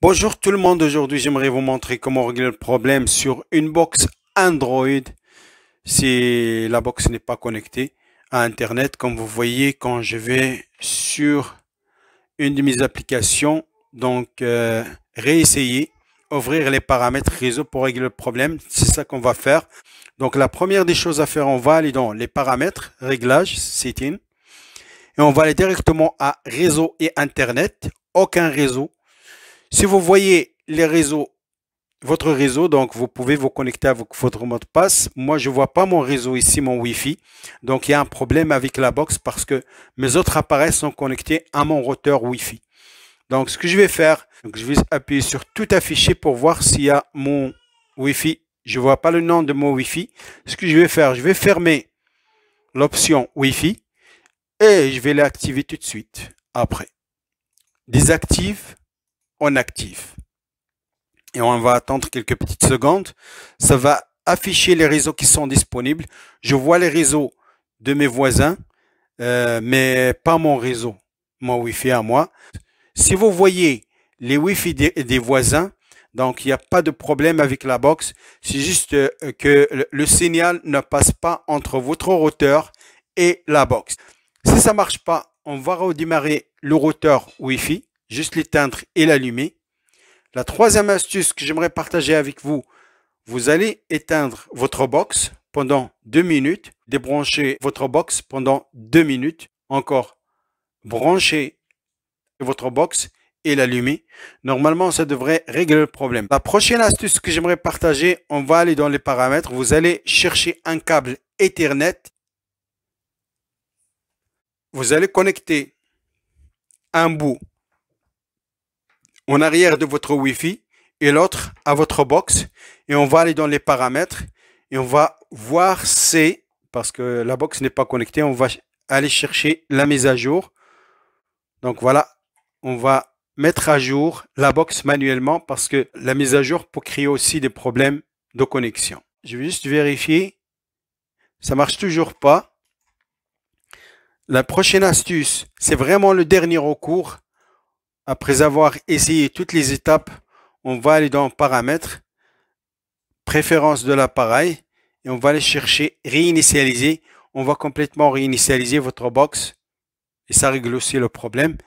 Bonjour tout le monde, aujourd'hui j'aimerais vous montrer comment régler le problème sur une box Android si la box n'est pas connectée à internet. Comme vous voyez quand je vais sur une de mes applications, donc euh, réessayer, ouvrir les paramètres réseau pour régler le problème, c'est ça qu'on va faire. Donc la première des choses à faire, on va aller dans les paramètres, réglages, settings, et on va aller directement à réseau et internet, aucun réseau si vous voyez les réseaux, votre réseau, donc vous pouvez vous connecter à votre mot de passe. Moi, je ne vois pas mon réseau ici, mon Wi-Fi. Donc, il y a un problème avec la box parce que mes autres appareils sont connectés à mon routeur Wi-Fi. Donc, ce que je vais faire, je vais appuyer sur tout afficher pour voir s'il y a mon Wi-Fi. Je ne vois pas le nom de mon Wi-Fi. Ce que je vais faire, je vais fermer l'option Wi-Fi et je vais l'activer tout de suite après. Désactive en actif. Et on va attendre quelques petites secondes. Ça va afficher les réseaux qui sont disponibles. Je vois les réseaux de mes voisins, euh, mais pas mon réseau, mon wifi à moi. Si vous voyez les wifi des, voisins, donc il n'y a pas de problème avec la box. C'est juste euh, que le, signal ne passe pas entre votre routeur et la box. Si ça marche pas, on va redémarrer le routeur wifi juste l'éteindre et l'allumer. La troisième astuce que j'aimerais partager avec vous, vous allez éteindre votre box pendant deux minutes, débrancher votre box pendant deux minutes, encore brancher votre box et l'allumer. Normalement, ça devrait régler le problème. La prochaine astuce que j'aimerais partager, on va aller dans les paramètres. Vous allez chercher un câble Ethernet. Vous allez connecter un bout en arrière de votre Wi-Fi et l'autre à votre box et on va aller dans les paramètres et on va voir c'est parce que la box n'est pas connectée. On va aller chercher la mise à jour. Donc voilà, on va mettre à jour la box manuellement parce que la mise à jour peut créer aussi des problèmes de connexion. Je vais juste vérifier. Ça marche toujours pas. La prochaine astuce, c'est vraiment le dernier recours. Après avoir essayé toutes les étapes, on va aller dans paramètres, Préférences de l'appareil et on va aller chercher réinitialiser. On va complètement réinitialiser votre box et ça règle aussi le problème.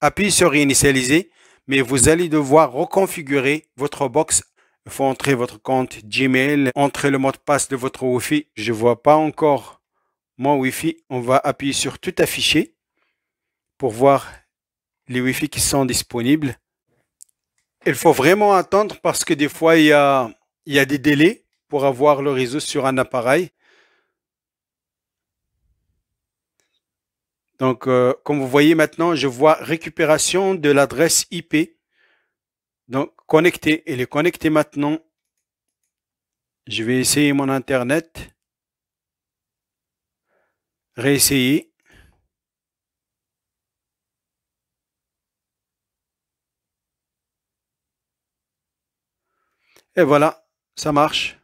Appuyez sur réinitialiser, mais vous allez devoir reconfigurer votre box. Il faut entrer votre compte Gmail, entrer le mot de passe de votre Wi-Fi. Je ne vois pas encore mon Wi-Fi. On va appuyer sur tout afficher pour voir les Wi-Fi qui sont disponibles. Il faut vraiment attendre parce que des fois, il y a, il y des délais pour avoir le réseau sur un appareil. Donc, euh, comme vous voyez maintenant, je vois récupération de l'adresse IP. Donc, connecté. Elle est connectée maintenant. Je vais essayer mon Internet. Réessayer. Et voilà, ça marche.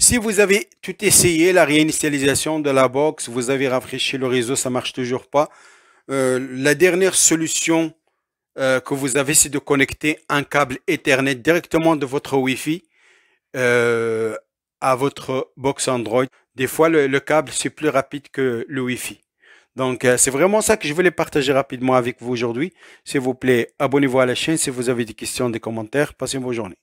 Si vous avez tout essayé, la réinitialisation de la box, vous avez rafraîchi le réseau, ça marche toujours pas. Euh, la dernière solution euh, que vous avez, c'est de connecter un câble Ethernet directement de votre Wi-Fi euh, à votre box Android. Des fois, le, câble, c'est plus rapide que le Wi-Fi. Donc, euh, c'est vraiment ça que je voulais partager rapidement avec vous aujourd'hui. S'il vous plaît, abonnez-vous à la chaîne. Si vous avez des questions, des commentaires, passez une bonne journée.